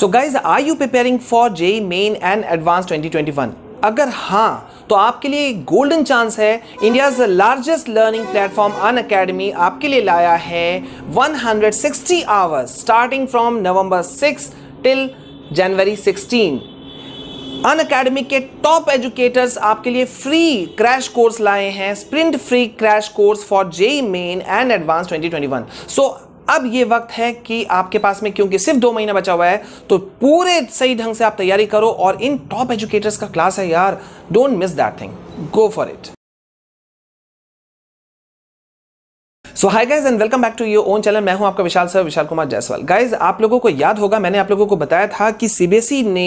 so guys are you preparing for JEE Main and advance 2021 अगर हाँ तो आपके लिए एक गोल्डन चांस है India's largest learning platform Unacademy आपके लिए लाया है 160 hours starting from November 6 till January 16 Unacademy के टॉप एजुकेटर्स आपके लिए फ्री क्रैश कोर्स लाए हैं sprint free crash course for JEE Main and advance 2021 so so, अब ये वक्त है कि आपके पास में क्योंकि सिर्फ दो महीना बचा हुआ है तो पूरे सही ढंग से आप तैयारी करो और इन टॉप एजुकेटर्स का क्लास है यार don't miss that thing go for it so hi guys and welcome back to your own channel मैं हूं आपका विशाल सर विशाल कुमार जायसवाल गाइज आप लोगों को याद होगा मैंने आप लोगों को बताया था कि सीबीएसई e ने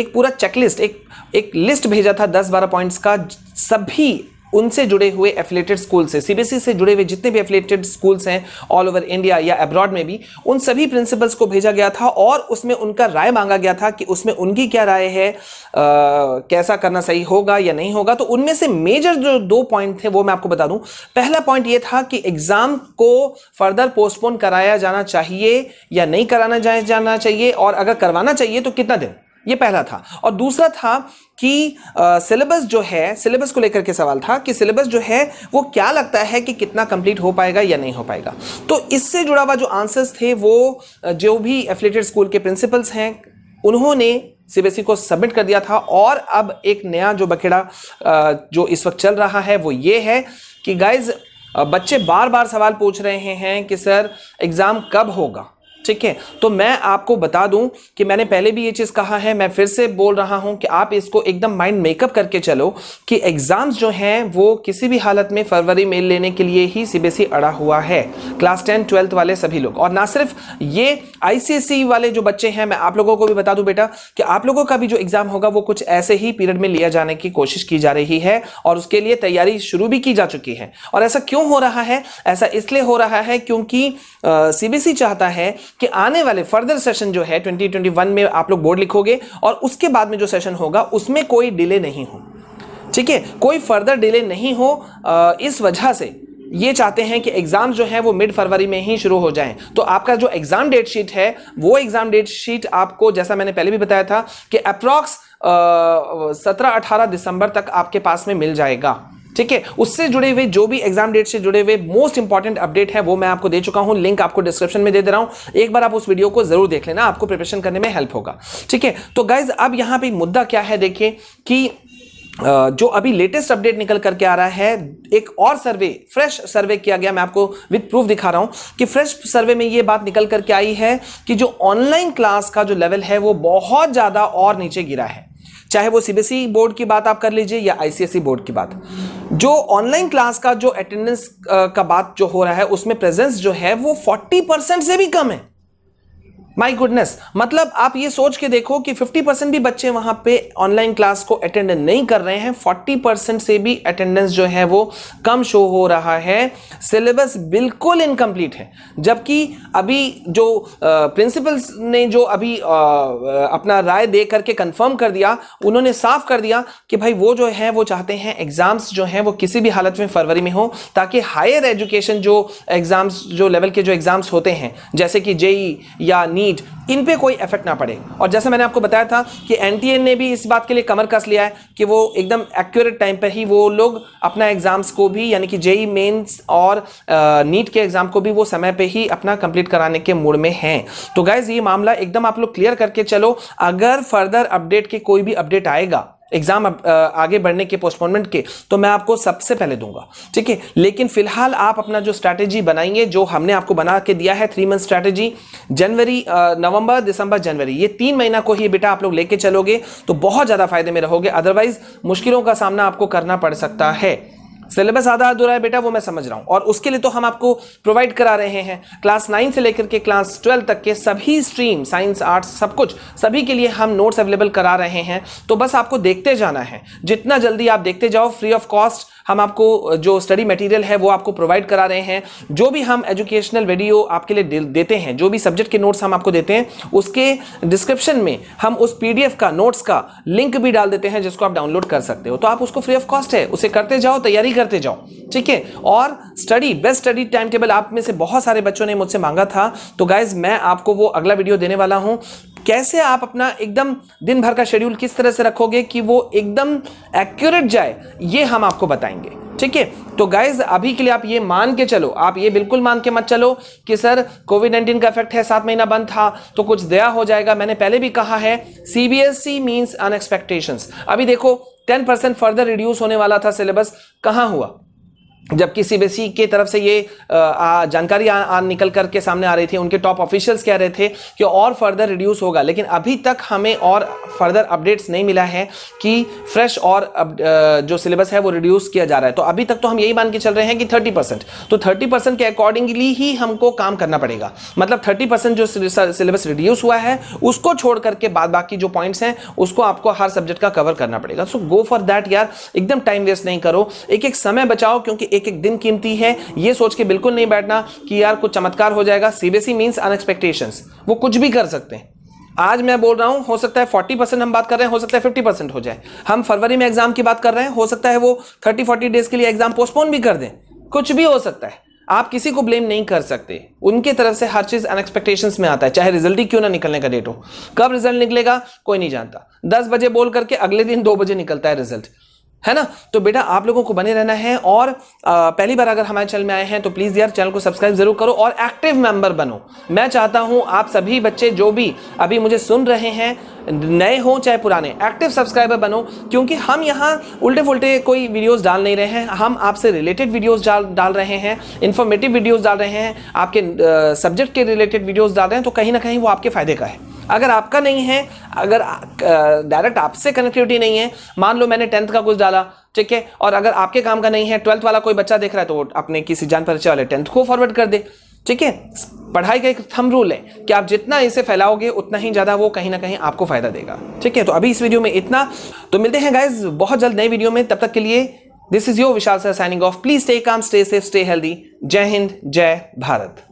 एक पूरा चेकलिस्ट एक एक लिस्ट भेजा था 10 12 पॉइंट्स का सभी उनसे जुड़े हुए एफिलेटेड स्कूल से सीबीएसई से जुड़े हुए जितने भी एफिलेटेड स्कूल्स हैं ऑल ओवर इंडिया या अब्रॉड में भी उन सभी प्रिंसिपल्स को भेजा गया था और उसमें उनका राय मांगा गया था कि उसमें उनकी क्या राय है आ, कैसा करना सही होगा या नहीं होगा तो उनमें से मेजर जो दो पॉइंट थे वो मैं आपको बता दूं पहला पॉइंट ये था कि एग्जाम को फर्दर पोस्टपोन कराया जाना चाहिए या नहीं कराना जाना चाहिए और अगर करवाना चाहिए तो कितना दिन ये पहला था और दूसरा था कि सिलेबस जो है सिलेबस को लेकर के सवाल था कि सिलेबस जो है वो क्या लगता है कि कितना कंप्लीट हो पाएगा या नहीं हो पाएगा तो इससे जुड़ा हुआ जो आंसर्स थे वो जो भी एफिलेटेड स्कूल के प्रिंसिपल्स हैं उन्होंने सीबीएसई e को सबमिट कर दिया था और अब एक नया जो बखेड़ा जो इस वक्त चल रहा है वो ये है कि गाइज बच्चे बार बार सवाल पूछ रहे हैं कि सर एग्ज़ाम कब होगा ठीक है तो मैं आपको बता दूं कि मैंने पहले भी ये चीज़ कहा है मैं फिर से बोल रहा हूं कि आप इसको एकदम माइंड मेकअप करके चलो कि एग्ज़ाम्स जो हैं वो किसी भी हालत में फरवरी में लेने के लिए ही सीबीएसई e अड़ा हुआ है क्लास टेन ट्वेल्थ वाले सभी लोग और ना सिर्फ ये आईसीएसई e वाले जो बच्चे हैं मैं आप लोगों को भी बता दूँ बेटा कि आप लोगों का भी जो एग्ज़ाम होगा वो कुछ ऐसे ही पीरियड में लिया जाने की कोशिश की जा रही है और उसके लिए तैयारी शुरू भी की जा चुकी है और ऐसा क्यों हो रहा है ऐसा इसलिए हो रहा है क्योंकि सीबीएसई e चाहता है कि आने वाले फर्दर सेशन जो है 2021 में आप लोग बोर्ड लिखोगे और उसके बाद में जो सेशन होगा उसमें कोई डिले नहीं हो ठीक है कोई फर्दर डिले नहीं हो आ, इस वजह से ये चाहते हैं कि एग्ज़ाम जो है वो मिड फरवरी में ही शुरू हो जाएं तो आपका जो एग्ज़ाम डेट शीट है वो एग्ज़ाम डेट शीट आपको जैसा मैंने पहले भी बताया था कि अप्रॉक्स सत्रह अठारह दिसंबर तक आपके पास में मिल जाएगा ठीक है उससे जुड़े हुए जो भी एग्जाम डेट से जुड़े हुए मोस्ट इंपॉर्टेंट अपडेट है वो मैं आपको दे चुका हूं लिंक आपको डिस्क्रिप्शन में दे दे रहा हूं एक बार आप उस वीडियो को जरूर देख लेना आपको प्रिपरेशन करने में हेल्प होगा ठीक है तो गाइज अब यहां पर मुद्दा क्या है देखिए कि जो अभी लेटेस्ट अपडेट निकल करके आ रहा है एक और सर्वे फ्रेश सर्वे किया गया मैं आपको विथ प्रूफ दिखा रहा हूं कि फ्रेश सर्वे में ये बात निकल करके आई है कि जो ऑनलाइन क्लास का जो लेवल है वो बहुत ज़्यादा और नीचे गिरा है चाहे वो सीबीएसई बोर्ड e की बात आप कर लीजिए या आईसीएसई बोर्ड e की बात जो ऑनलाइन क्लास का जो अटेंडेंस uh, का बात जो हो रहा है उसमें प्रेजेंस जो है वो 40 परसेंट से भी कम है माई गुडनेस मतलब आप ये सोच के देखो कि 50 परसेंट भी बच्चे वहाँ पे ऑनलाइन क्लास को अटेंड नहीं कर रहे हैं 40 परसेंट से भी अटेंडेंस जो है वो कम शो हो रहा है सिलेबस बिल्कुल इनकम्प्लीट है जबकि अभी जो प्रिंसिपल्स ने जो अभी आ, अपना राय दे करके कंफर्म कर दिया उन्होंने साफ कर दिया कि भाई वो जो है वो चाहते हैं एग्ज़ाम्स जो हैं वो किसी भी हालत में फरवरी में हो ताकि हायर एजुकेशन जो एग्ज़ाम्स जो लेवल के जो एग्ज़ाम्स होते हैं जैसे कि जेई e या नी नीट इन पे कोई इफेक्ट ना पड़े और जैसे मैंने आपको बताया था कि एन ने भी इस बात के लिए कमर कस लिया है कि वो एकदम एक्यूरेट टाइम पर ही वो लोग अपना एग्जाम्स को भी यानी कि जेई मेन्स e और नीट के एग्जाम को भी वो समय पर ही अपना कंप्लीट कराने के मूड में हैं तो गाइज ये मामला एकदम आप लोग क्लियर करके चलो अगर फर्दर अपडेट के कोई भी अपडेट आएगा एग्जाम आगे बढ़ने के पोस्टपोनमेंट के तो मैं आपको सबसे पहले दूंगा ठीक है लेकिन फिलहाल आप अपना जो स्ट्रैटेजी बनाएंगे जो हमने आपको बना के दिया है थ्री मंथ स्ट्रैटेजी जनवरी नवंबर दिसंबर जनवरी ये तीन महीना को ही बेटा आप लोग लेके चलोगे तो बहुत ज़्यादा फायदे में रहोगे अदरवाइज मुश्किलों का सामना आपको करना पड़ सकता है सिलेबस आधा अधूरा है बेटा वो मैं समझ रहा हूँ और उसके लिए तो हम आपको प्रोवाइड करा रहे हैं क्लास नाइन से लेकर के क्लास ट्वेल्व तक के सभी स्ट्रीम साइंस आर्ट्स सब कुछ सभी के लिए हम नोट्स अवेलेबल करा रहे हैं तो बस आपको देखते जाना है जितना जल्दी आप देखते जाओ फ्री ऑफ कॉस्ट हम आपको जो स्टडी मटेरियल है वो आपको प्रोवाइड करा रहे हैं जो भी हम एजुकेशनल वीडियो आपके लिए देते हैं जो भी सब्जेक्ट के नोट्स हम आपको देते हैं उसके डिस्क्रिप्शन में हम उस पीडीएफ का नोट्स का लिंक भी डाल देते हैं जिसको आप डाउनलोड कर सकते हो तो आप उसको फ्री ऑफ कॉस्ट है उसे करते जाओ तैयारी कर करते जाओ ठीक है और study best study time table आप में से बहुत सारे बच्चों ने मुझसे मांगा था तो गाइज मैं आपको वो अगला वीडियो देने वाला हूँ कैसे आप अपना एकदम दिन भर का शेड्यूल किस तरह से रखोगे कि वो एकदम एक्यूरेट जाए ये हम आपको बताएंगे ठीक है तो गाइज अभी के लिए आप ये मान के चलो आप ये बिल्कुल मान के मत चलो कि सर कोविड नाइन्टीन का इफेक्ट है सात महीना बंद था तो कुछ दया हो जाएगा मैंने पहले भी कहा है C B S E means unexpectations अभी देखो टेन परसेंट फर्दर रिड्यूस होने वाला था सिलेबस कहाँ हुआ जबकि सीबीएसई e के तरफ से ये जानकारी निकल करके सामने आ रही थी उनके टॉप ऑफिशियल्स कह रहे थे कि और फर्दर रिड्यूस होगा लेकिन अभी तक हमें और फर्दर अपडेट्स नहीं मिला है कि फ्रेश और अब, जो सिलेबस है वो रिड्यूस किया जा रहा है तो अभी तक तो हम यही मान के चल रहे हैं कि थर्टी परसेंट तो थर्टी परसेंट के अकॉर्डिंगली ही हमको काम करना पड़ेगा मतलब थर्टी परसेंट जो सिलेबस रिड्यूस हुआ है उसको छोड़ करके बाद बाकी जो पॉइंट्स हैं उसको आपको हर सब्जेक्ट का कवर करना पड़ेगा सो गो फॉर दैट यार एकदम टाइम वेस्ट नहीं करो एक एक समय बचाओ क्योंकि एक एक एक दिन कीमती है ये सोच के बिल्कुल नहीं बैठना कि यार कुछ चमत्कार हो जाएगा सीबीएसई मीन्स अनएक्सपेक्टेशन वो कुछ भी कर सकते हैं आज मैं बोल रहा हूं हो सकता है फोर्टी परसेंट हम बात कर रहे हैं हो सकता है फिफ्टी परसेंट हो जाए हम फरवरी में एग्जाम की बात कर रहे हैं हो सकता है वो थर्टी फोर्टी डेज के लिए एग्जाम पोस्टपोन भी कर दें कुछ भी हो सकता है आप किसी को ब्लेम नहीं कर सकते उनके तरफ से हर चीज अनएक्सपेक्टेशन में आता है चाहे रिजल्ट ही क्यों ना निकलने का डेट हो कब रिजल्ट निकलेगा कोई नहीं जानता दस बजे बोल करके अगले दिन दो बजे निकलता है रिजल्ट है ना तो बेटा आप लोगों को बने रहना है और आ, पहली बार अगर हमारे चैनल में आए हैं तो प्लीज़ यार चैनल को सब्सक्राइब जरूर करो और एक्टिव मेंबर बनो मैं चाहता हूं आप सभी बच्चे जो भी अभी मुझे सुन रहे हैं नए हों चाहे पुराने एक्टिव सब्सक्राइबर बनो क्योंकि हम यहाँ उल्टे फुलटे कोई वीडियोस डाल नहीं रहे हैं हम आपसे रिलेटेड वीडियोस डाल डाल रहे हैं इन्फॉर्मेटिव वीडियोस डाल रहे हैं आपके सब्जेक्ट के रिलेटेड वीडियोस डाल रहे हैं तो कहीं ना कहीं वो आपके फ़ायदे का है अगर आपका नहीं है अगर डायरेक्ट आपसे कनेक्टिविटी नहीं है मान लो मैंने टेंथ का कुछ डाला ठीक है और अगर आपके काम का नहीं है ट्वेल्थ वाला कोई बच्चा देख रहा है तो अपने किसी जान परिचय वाले टेंथ को फॉरवर्ड कर दे ठीक है पढ़ाई का एक थम रूल है कि आप जितना इसे फैलाओगे उतना ही ज़्यादा वो कहीं ना कहीं आपको फ़ायदा देगा ठीक है तो अभी इस वीडियो में इतना तो मिलते हैं गाइज बहुत जल्द नई वीडियो में तब तक के लिए this is your Vishal sir signing off please stay calm stay safe stay healthy जय हिंद जय भारत